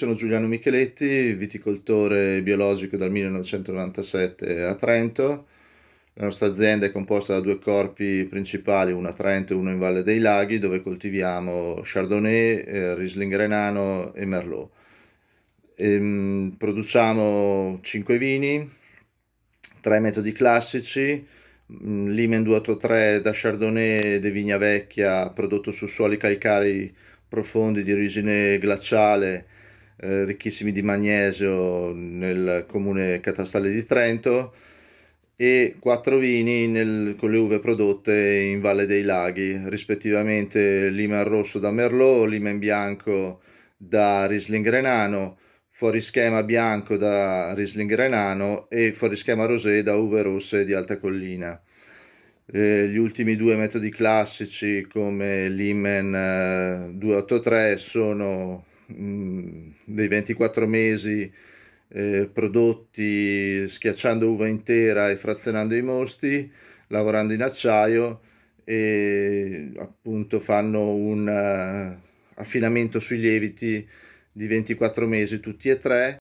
Sono Giuliano Micheletti, viticoltore biologico dal 1997 a Trento. La nostra azienda è composta da due corpi principali, uno a Trento e uno in Valle dei Laghi, dove coltiviamo Chardonnay, eh, Riesling Renano e Merlot. Ehm, produciamo 5 vini, 3 metodi classici, mm, Limen 283 da Chardonnay de Vigna Vecchia, prodotto su suoli calcari profondi di origine glaciale eh, ricchissimi di magnesio nel comune catastale di Trento e quattro vini nel, con le uve prodotte in Valle dei Laghi, rispettivamente Liman Rosso da Merlot, Liman Bianco da Riesling Renano, fuori schema bianco da Riesling Renano e fuori schema rosé da uve rosse di Alta Collina. Eh, gli ultimi due metodi classici come Limen 283 eh, sono dei 24 mesi eh, prodotti schiacciando uva intera e frazionando i mosti, lavorando in acciaio e appunto fanno un uh, affinamento sui lieviti di 24 mesi tutti e tre.